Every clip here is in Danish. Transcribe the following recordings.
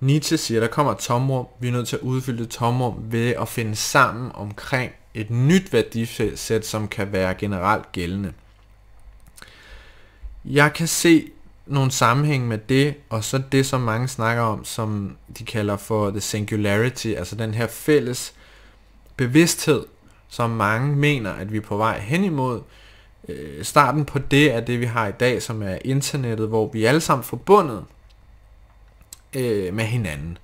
Nietzsche siger, at der kommer et tomrum. Vi er nødt til at udfylde det tomrum ved at finde sammen omkring et nyt værdisæt, som kan være generelt gældende. Jeg kan se nogle sammenhæng med det, og så det, som mange snakker om, som de kalder for the singularity, altså den her fælles bevidsthed, som mange mener, at vi er på vej hen imod. Øh, starten på det er det, vi har i dag, som er internettet, hvor vi er alle sammen forbundet øh, med hinanden.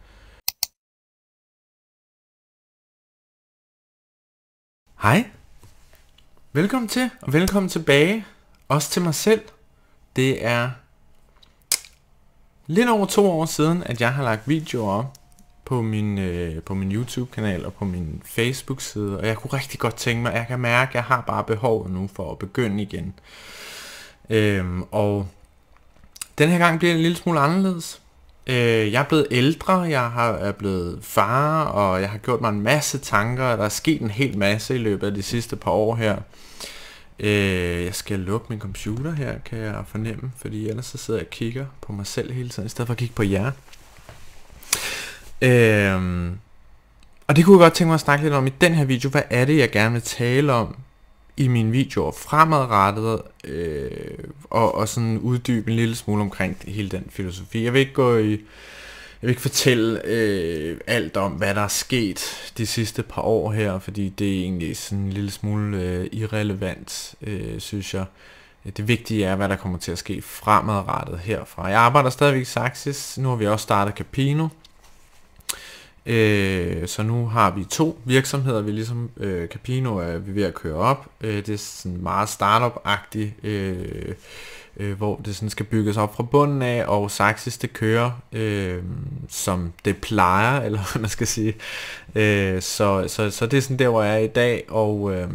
Hej. Velkommen til, og velkommen tilbage. Også til mig selv. Det er lidt over to år siden, at jeg har lagt videoer op på min, øh, på min YouTube-kanal og på min Facebook-side, og jeg kunne rigtig godt tænke mig, at jeg kan mærke, at jeg har bare behov nu for at begynde igen. Øhm, og den her gang bliver det en lille smule anderledes. Øh, jeg er blevet ældre, jeg har, er blevet far, og jeg har gjort mig en masse tanker, og der er sket en hel masse i løbet af de sidste par år her. Øh, jeg skal lukke min computer her, kan jeg fornemme, fordi ellers så sidder jeg og kigger på mig selv hele tiden, i stedet for at kigge på jer. Øh, og det kunne jeg godt tænke mig at snakke lidt om i den her video. Hvad er det, jeg gerne vil tale om? i mine videoer fremadrettet, øh, og, og sådan uddybe en lille smule omkring hele den filosofi. Jeg vil ikke gå i... Jeg vil ikke fortælle øh, alt om, hvad der er sket de sidste par år her, fordi det er egentlig sådan en lille smule øh, irrelevant, øh, synes jeg. Det vigtige er, hvad der kommer til at ske fremadrettet herfra. Jeg arbejder stadigvæk i Saxis. Nu har vi også startet Capino. Øh, så nu har vi to virksomheder, vi ligesom, øh, Capino er vi ved at køre op. Øh, det er sådan meget startup-agtigt, øh, øh, hvor det sådan skal bygges op fra bunden af, og Saxis det kører, øh, som det plejer, eller hvad man skal sige. Øh, så, så, så det er sådan der, hvor jeg er i dag, og... Øh,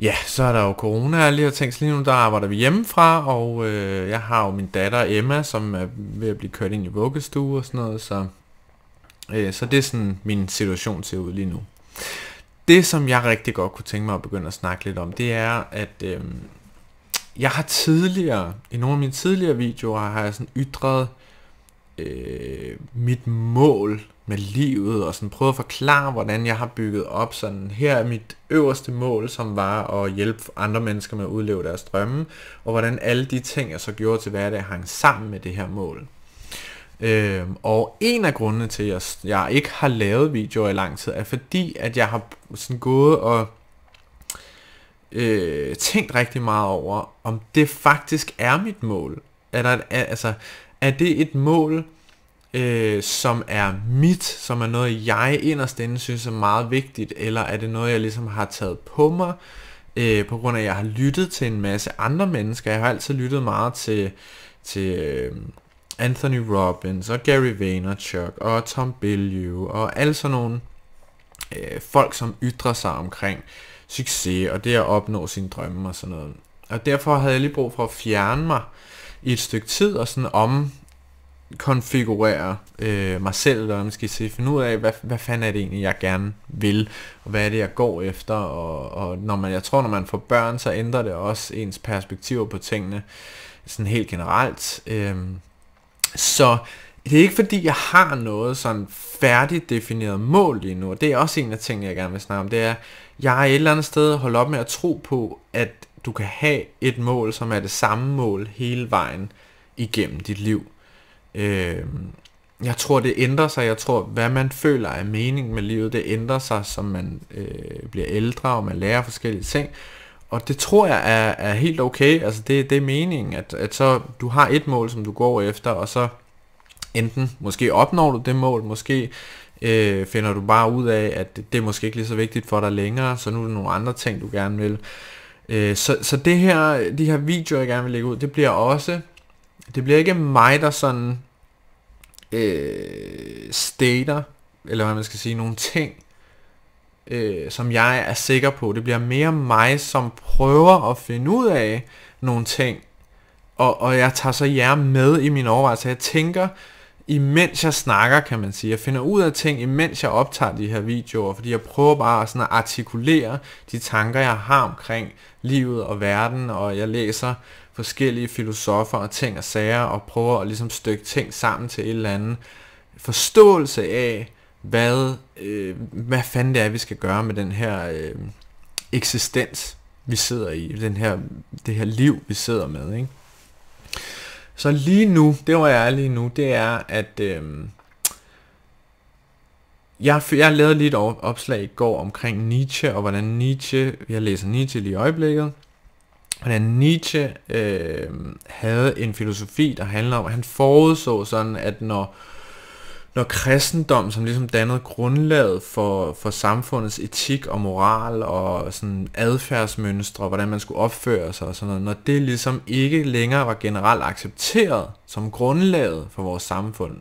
Ja, så er der jo corona lige har tænkt lige nu, der arbejder vi hjemmefra, og øh, jeg har jo min datter Emma, som er ved at blive kørt ind i vuggestue og sådan noget, så Øh, så det er sådan, min situation ser ud lige nu. Det, som jeg rigtig godt kunne tænke mig at begynde at snakke lidt om, det er, at øh, jeg har tidligere, i nogle af mine tidligere videoer, har jeg sådan ytret øh, mit mål med livet, og sådan prøvet at forklare, hvordan jeg har bygget op sådan, her er mit øverste mål, som var at hjælpe andre mennesker med at udleve deres drømme, og hvordan alle de ting, jeg så gjorde til hverdag, hang sammen med det her mål. Øhm, og en af grundene til, at jeg ikke har lavet videoer i lang tid, er fordi, at jeg har sådan gået og øh, tænkt rigtig meget over, om det faktisk er mit mål. Er, der, er, altså, er det et mål, øh, som er mit, som er noget, jeg inderst inde synes er meget vigtigt, eller er det noget, jeg ligesom har taget på mig, øh, på grund af, at jeg har lyttet til en masse andre mennesker. Jeg har altid lyttet meget til, til øh, Anthony Robbins og Gary Vaynerchuk og Tom Bilyeu og alle sådan nogle øh, folk, som ytrer sig omkring succes og det at opnå sine drømme og sådan noget. Og derfor havde jeg lige brug for at fjerne mig i et stykke tid og sådan om konfigurere øh, mig selv, eller man skal sige, finde ud af, hvad, hvad fanden er det egentlig, jeg gerne vil, og hvad er det, jeg går efter, og, og når man, jeg tror, når man får børn, så ændrer det også ens perspektiver på tingene, sådan helt generelt. Øh, så det er ikke fordi, jeg har noget sådan færdigt defineret mål lige nu, det er også en af tingene, jeg gerne vil snakke om, det er, jeg er et eller andet sted holdt op med at tro på, at du kan have et mål, som er det samme mål hele vejen igennem dit liv. Øh, jeg tror, det ændrer sig. Jeg tror, hvad man føler er mening med livet, det ændrer sig, som man øh, bliver ældre, og man lærer forskellige ting og det tror jeg er, er helt okay. Altså det, det er meningen, at, at så du har et mål, som du går efter, og så enten måske opnår du det mål, måske øh, finder du bare ud af, at det, det er måske ikke lige så vigtigt for dig længere, så nu er der nogle andre ting, du gerne vil. Øh, så så det her, de her videoer, jeg gerne vil lægge ud, det bliver også, det bliver ikke mig, der sådan øh, stater, eller hvad man skal sige, nogle ting, øh, som jeg er sikker på. Det bliver mere mig, som prøver at finde ud af nogle ting, og, og jeg tager så jer med i min overvejelse. Jeg tænker, imens jeg snakker, kan man sige. Jeg finder ud af ting, imens jeg optager de her videoer, fordi jeg prøver bare sådan at artikulere de tanker, jeg har omkring livet og verden, og jeg læser forskellige filosofer og ting og sager, og prøver at ligesom stykke ting sammen til et eller andet forståelse af, hvad, øh, hvad fanden det er, vi skal gøre med den her øh, eksistens, vi sidder i, den her, det her liv, vi sidder med. Ikke? Så lige nu, det var jeg er lige nu, det er, at øh, jeg, jeg lavede lige et opslag i går omkring Nietzsche, og hvordan Nietzsche, jeg læser Nietzsche lige i øjeblikket, hvordan Nietzsche øh, havde en filosofi, der handler om, at han forudså sådan, at når øh, når kristendom, som ligesom dannede grundlaget for, for samfundets etik og moral og sådan adfærdsmønstre, hvordan man skulle opføre sig og sådan noget, når det ligesom ikke længere var generelt accepteret som grundlaget for vores samfund,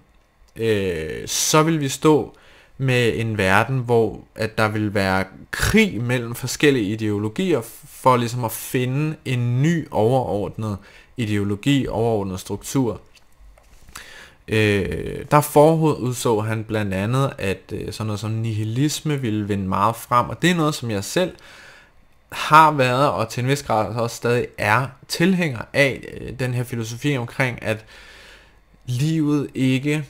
øh, så vil vi stå med en verden, hvor at der vil være krig mellem forskellige ideologier for ligesom at finde en ny overordnet ideologi, overordnet struktur. Øh, der forudså han blandt andet, at øh, sådan noget som nihilisme ville vinde meget frem, og det er noget, som jeg selv har været, og til en vis grad også stadig er tilhænger af øh, den her filosofi omkring, at livet ikke...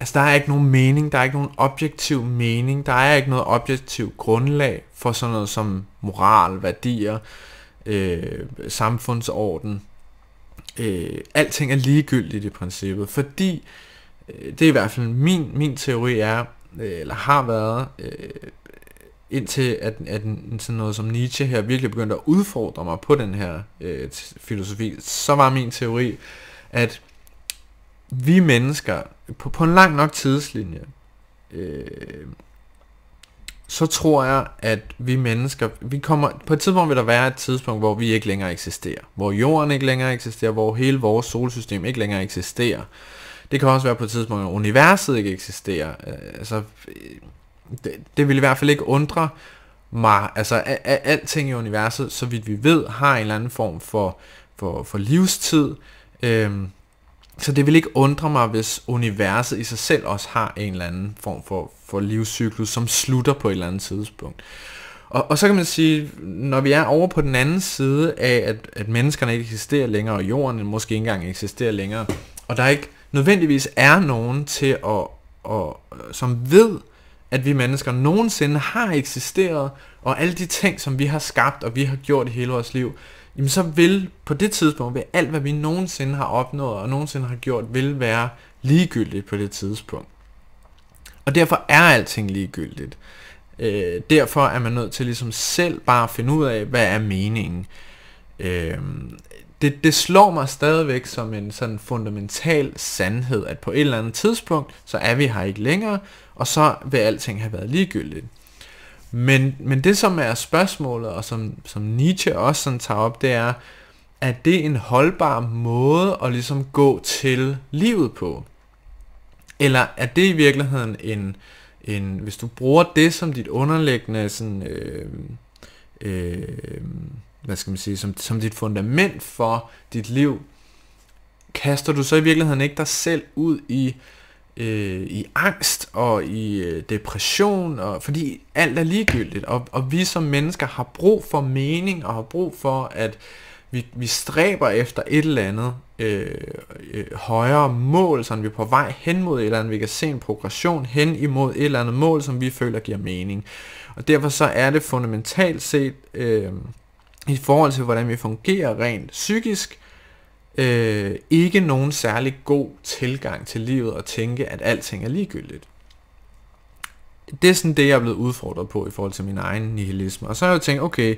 Altså, der er ikke nogen mening, der er ikke nogen objektiv mening, der er ikke noget objektiv grundlag for sådan noget som moral, værdier, øh, samfundsorden, øh, alting er ligegyldigt i princippet, fordi øh, det er i hvert fald min, min teori er, øh, eller har været, øh, indtil at, at sådan noget som Nietzsche her virkelig begyndte at udfordre mig på den her øh, filosofi, så var min teori, at vi mennesker på, på en lang nok tidslinje, øh, så tror jeg, at vi mennesker, vi kommer, på et tidspunkt vil der være et tidspunkt, hvor vi ikke længere eksisterer. Hvor jorden ikke længere eksisterer, hvor hele vores solsystem ikke længere eksisterer. Det kan også være på et tidspunkt, at universet ikke eksisterer. Øh, altså, øh, det, det vil i hvert fald ikke undre mig, altså a, a, alting i universet, så vidt vi ved, har en eller anden form for, for, for livstid. Øhm, så det vil ikke undre mig, hvis universet i sig selv også har en eller anden form for, for livscyklus, som slutter på et eller andet tidspunkt. Og, og så kan man sige, når vi er over på den anden side af, at, at menneskerne ikke eksisterer længere, og jorden måske ikke engang eksisterer længere, og der ikke nødvendigvis er nogen til at, og, som ved, at vi mennesker nogensinde har eksisteret, og alle de ting, som vi har skabt, og vi har gjort i hele vores liv, jamen så vil på det tidspunkt, vil alt hvad vi nogensinde har opnået og nogensinde har gjort, vil være ligegyldigt på det tidspunkt. Og derfor er alting ligegyldigt. Øh, derfor er man nødt til ligesom selv bare at finde ud af, hvad er meningen. Øh, det, det slår mig stadigvæk som en sådan fundamental sandhed, at på et eller andet tidspunkt, så er vi her ikke længere, og så vil alting have været ligegyldigt. Men, men det, som er spørgsmålet, og som, som Nietzsche også sådan tager op, det er, at det er en holdbar måde at ligesom gå til livet på? Eller er det i virkeligheden en, en hvis du bruger det som dit underliggende sådan, øh, øh, hvad skal man sige, som, som dit fundament for dit liv, kaster du så i virkeligheden ikke dig selv ud i øh, i angst og i øh, depression, og, fordi alt er ligegyldigt, og, og vi som mennesker har brug for mening, og har brug for, at vi, vi stræber efter et eller andet øh, øh, højere mål, så vi er på vej hen mod et eller andet, vi kan se en progression hen imod et eller andet mål, som vi føler giver mening. Og derfor så er det fundamentalt set, øh, i forhold til hvordan vi fungerer rent psykisk, øh, ikke nogen særlig god tilgang til livet at tænke, at alting er ligegyldigt. Det er sådan det, jeg er blevet udfordret på i forhold til min egen nihilisme. Og så har jeg jo tænkt, okay,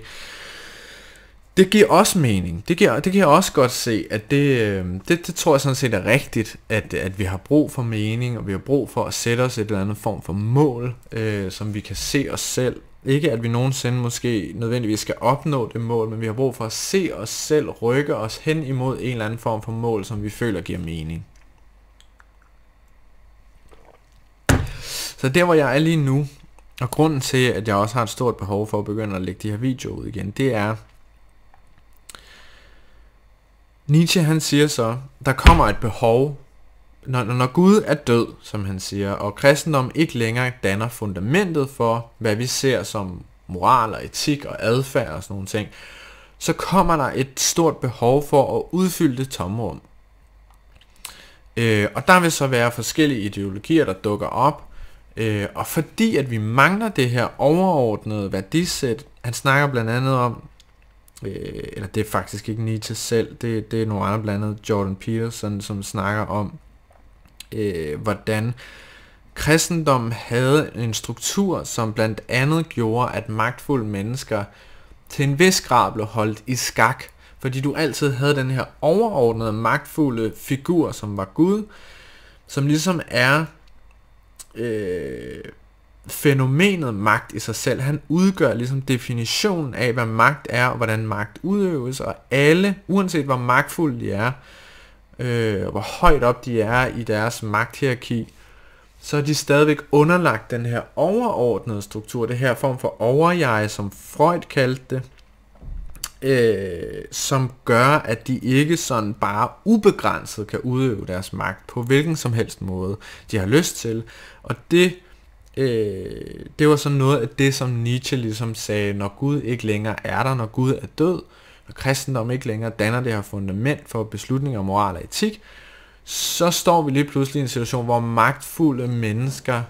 det giver også mening. Det, giver, det kan jeg også godt se, at det, øh, det, det tror jeg sådan set er rigtigt, at, at vi har brug for mening, og vi har brug for at sætte os et eller andet form for mål, øh, som vi kan se os selv ikke at vi nogensinde måske nødvendigvis skal opnå det mål, men vi har brug for at se os selv rykke os hen imod en eller anden form for mål, som vi føler giver mening. Så der hvor jeg er lige nu, og grunden til, at jeg også har et stort behov for at begynde at lægge de her videoer ud igen, det er, Nietzsche han siger så, der kommer et behov når, når Gud er død, som han siger, og kristendom ikke længere danner fundamentet for, hvad vi ser som moral og etik og adfærd og sådan nogle ting, så kommer der et stort behov for at udfylde det tomrum. Øh, og der vil så være forskellige ideologier, der dukker op, øh, og fordi at vi mangler det her overordnede værdisæt, han snakker blandt andet om, øh, eller det er faktisk ikke Nietzsche selv, det, det er nogle andre blandt andet Jordan Peterson, som snakker om, øh, hvordan kristendommen havde en struktur, som blandt andet gjorde, at magtfulde mennesker til en vis grad blev holdt i skak, fordi du altid havde den her overordnede, magtfulde figur, som var Gud, som ligesom er øh, fænomenet magt i sig selv. Han udgør ligesom definitionen af, hvad magt er, og hvordan magt udøves, og alle, uanset hvor magtfulde de er, øh, øh, hvor højt op de er i deres magthierarki, så er de stadigvæk underlagt den her overordnede struktur, det her form for overjeg, som Freud kaldte det, øh, som gør, at de ikke sådan bare ubegrænset kan udøve deres magt på hvilken som helst måde, de har lyst til. Og det, øh, det var sådan noget af det, som Nietzsche ligesom sagde, når Gud ikke længere er der, når Gud er død, når kristendom ikke længere danner det her fundament for beslutninger om moral og etik, så står vi lige pludselig i en situation, hvor magtfulde mennesker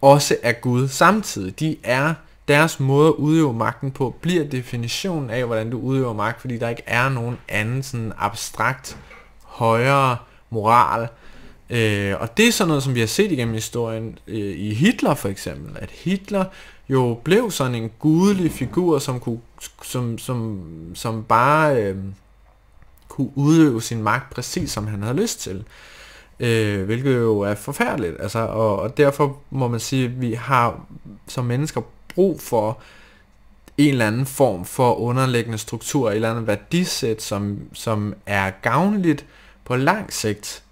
også er Gud samtidig. De er deres måde at udøve magten på, bliver definitionen af, hvordan du udøver magt, fordi der ikke er nogen anden sådan abstrakt, højere moral. Øh, og det er sådan noget, som vi har set igennem historien øh, i Hitler for eksempel, at Hitler jo blev sådan en gudelig figur, som kunne som, som, som bare øh, kunne udøve sin magt præcis som han havde lyst til. Øh, hvilket jo er forfærdeligt. Altså, og, og derfor må man sige, at vi har som mennesker brug for en eller anden form for underliggende struktur, et eller andet værdisæt, som, som er gavnligt på lang sigt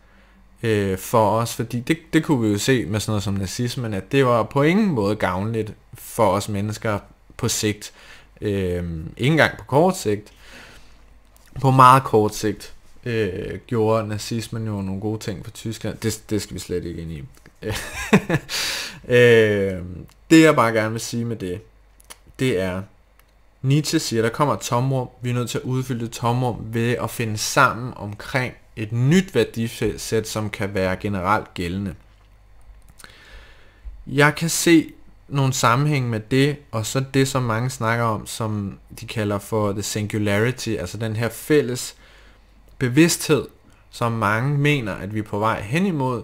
øh, for os, fordi det, det kunne vi jo se med sådan noget som nazismen, at det var på ingen måde gavnligt for os mennesker på sigt øh, ikke engang på kort sigt, på meget kort sigt, øh, gjorde nazismen jo nogle gode ting for Tyskland. Det, det skal vi slet ikke ind i. øh, det jeg bare gerne vil sige med det, det er, Nietzsche siger, der kommer et tomrum, vi er nødt til at udfylde det tomrum ved at finde sammen omkring et nyt værdisæt, som kan være generelt gældende. Jeg kan se nogle sammenhæng med det, og så det, som mange snakker om, som de kalder for the singularity, altså den her fælles bevidsthed, som mange mener, at vi er på vej hen imod.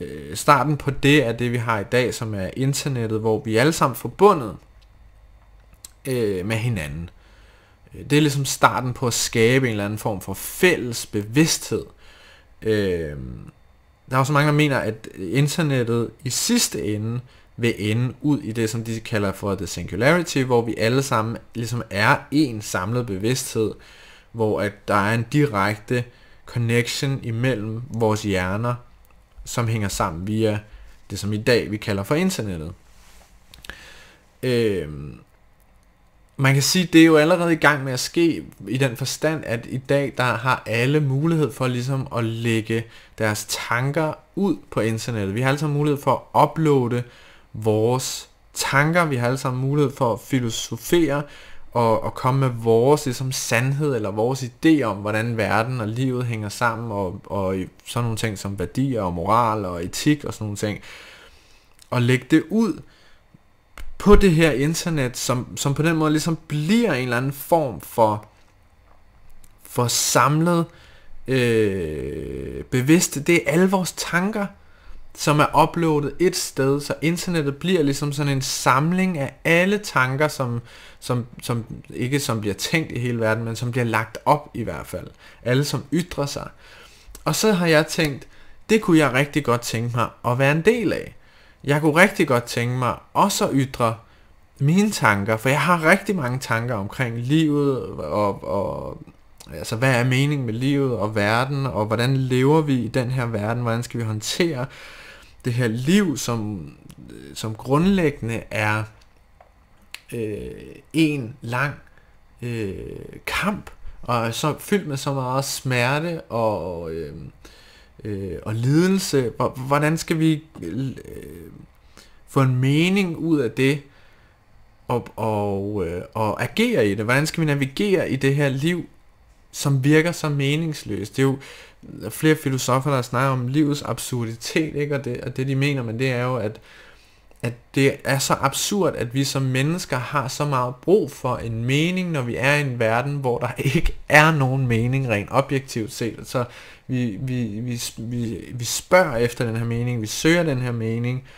Øh, starten på det er det, vi har i dag, som er internettet, hvor vi er alle sammen forbundet øh, med hinanden. Øh, det er ligesom starten på at skabe en eller anden form for fælles bevidsthed. Øh, der er også mange, der mener, at internettet i sidste ende vil ende ud i det, som de kalder for the singularity, hvor vi alle sammen ligesom er en samlet bevidsthed, hvor at der er en direkte connection imellem vores hjerner, som hænger sammen via det, som i dag vi kalder for internettet. Øhm, man kan sige, det er jo allerede i gang med at ske i den forstand, at i dag der har alle mulighed for ligesom at lægge deres tanker ud på internettet. Vi har altså mulighed for at uploade vores tanker. Vi har alle sammen mulighed for at filosofere og, og komme med vores ligesom, sandhed eller vores idé om, hvordan verden og livet hænger sammen, og, og sådan nogle ting som værdier og moral og etik og sådan nogle ting. Og lægge det ud på det her internet, som, som på den måde ligesom bliver en eller anden form for, for samlet øh, bevidst. Det er alle vores tanker, som er uploadet et sted, så internettet bliver ligesom sådan en samling af alle tanker, som, som, som ikke som bliver tænkt i hele verden, men som bliver lagt op i hvert fald. Alle som ytrer sig. Og så har jeg tænkt, det kunne jeg rigtig godt tænke mig at være en del af. Jeg kunne rigtig godt tænke mig også at ytre mine tanker, for jeg har rigtig mange tanker omkring livet, og, og altså, hvad er meningen med livet og verden, og hvordan lever vi i den her verden, hvordan skal vi håndtere øh, det her liv, som, som grundlæggende er øh, en lang øh, kamp, og så fyldt med så meget smerte og, øh, øh, og lidelse. Hvordan skal vi øh, få en mening ud af det og, og, øh, og agere i det? Hvordan skal vi navigere i det her liv som virker så meningsløst. Det er jo øh, flere filosofer, der snakker om livets absurditet, ikke? Og, det, og det de mener med det er jo, at, at det er så absurd, at vi som mennesker har så meget brug for en mening, når vi er i en verden, hvor der ikke er nogen mening rent objektivt set. Så vi, vi, vi, vi, vi spørger efter den her mening, vi søger den her mening, øh,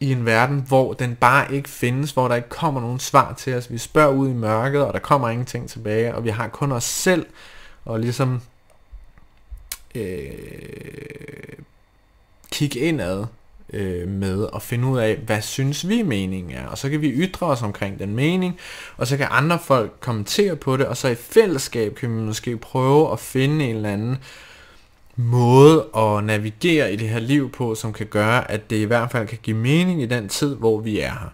i en verden, hvor den bare ikke findes, hvor der ikke kommer nogen svar til os. Vi spørger ud i mørket, og der kommer ingenting tilbage, og vi har kun os selv, og ligesom øh, kigge indad øh, med at finde ud af, hvad synes vi meningen er. Og så kan vi ytre os omkring den mening, og så kan andre folk kommentere på det, og så i fællesskab kan vi måske prøve at finde en eller anden øh, måde at navigere i det her liv på, som kan gøre, at det i hvert fald kan give mening i den tid, hvor vi er her.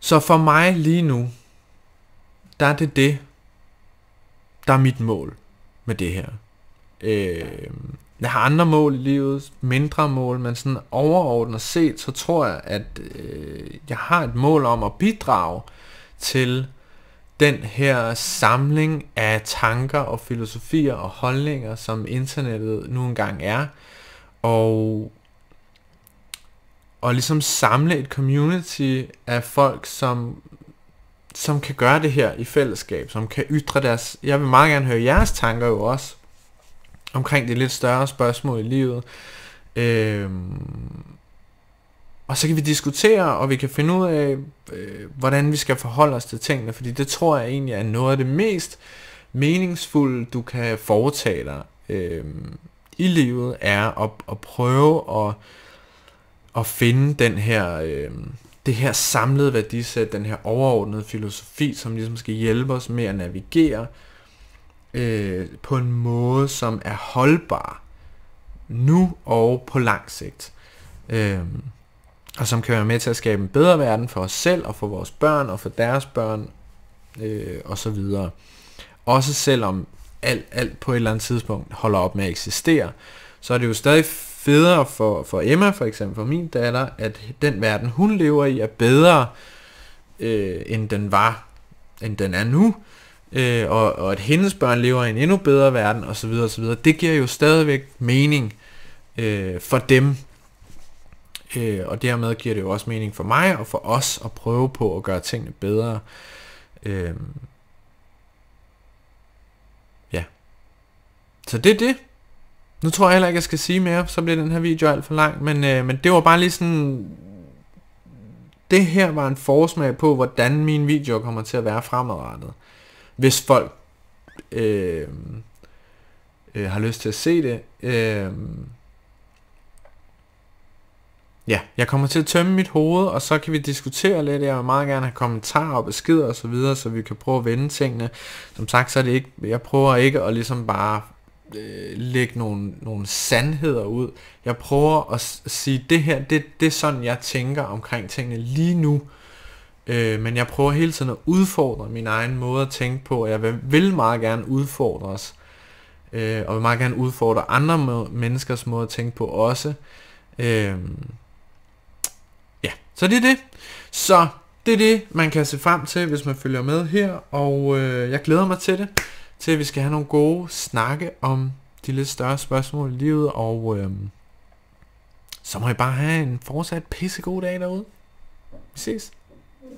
Så for mig lige nu, der er det det, der er mit mål med det her. Øh, jeg har andre mål i livet, mindre mål, men sådan overordnet set, så tror jeg, at øh, jeg har et mål om at bidrage til den her samling af tanker og filosofier og holdninger, som internettet nu engang er, og, og ligesom samle et community af folk, som, som kan gøre det her i fællesskab, som kan ytre deres... Jeg vil meget gerne høre jeres tanker jo også, omkring det lidt større spørgsmål i livet. Øh, og så kan vi diskutere, og vi kan finde ud af, øh, hvordan vi skal forholde os til tingene, fordi det tror jeg egentlig er noget af det mest meningsfulde, du kan foretage dig øh, i livet, er at, at prøve at, at finde den her, øh, det her samlede værdisæt, den her overordnede filosofi, som ligesom skal hjælpe os med at navigere øh, på en måde, som er holdbar nu og på lang sigt. Øh, og som kan være med til at skabe en bedre verden for os selv og for vores børn og for deres børn øh, og så videre. Også selvom alt, alt på et eller andet tidspunkt holder op med at eksistere, så er det jo stadig federe for, for Emma, for eksempel for min datter, at den verden, hun lever i, er bedre, øh, end den var, end den er nu, øh, og, og at hendes børn lever i en endnu bedre verden, osv. osv. Det giver jo stadigvæk mening øh, for dem øh, og dermed giver det jo også mening for mig og for os at prøve på at gøre tingene bedre. Øh, ja. Så det er det. Nu tror jeg heller ikke, jeg skal sige mere, så bliver den her video alt for lang, men, øh, men det var bare lige sådan... Det her var en forsmag på, hvordan mine videoer kommer til at være fremadrettet. Hvis folk øh, øh, har lyst til at se det. Øh, Ja, jeg kommer til at tømme mit hoved, og så kan vi diskutere lidt. Jeg vil meget gerne have kommentarer og beskeder osv., så, videre, så vi kan prøve at vende tingene. Som sagt, så er det ikke, jeg prøver ikke at ligesom bare øh, lægge nogle, nogle sandheder ud. Jeg prøver at sige, det her, det, det er sådan, jeg tænker omkring tingene lige nu. Øh, men jeg prøver hele tiden at udfordre min egen måde at tænke på, og jeg vil, vil meget gerne udfordre os. Øh, og vil meget gerne udfordre andre må, menneskers måde at tænke på også. Øh, så det er det. Så det er det, man kan se frem til, hvis man følger med her, og øh, jeg glæder mig til det, til at vi skal have nogle gode snakke om de lidt større spørgsmål i livet, og øh, så må I bare have en fortsat pissegod dag derude. Vi ses.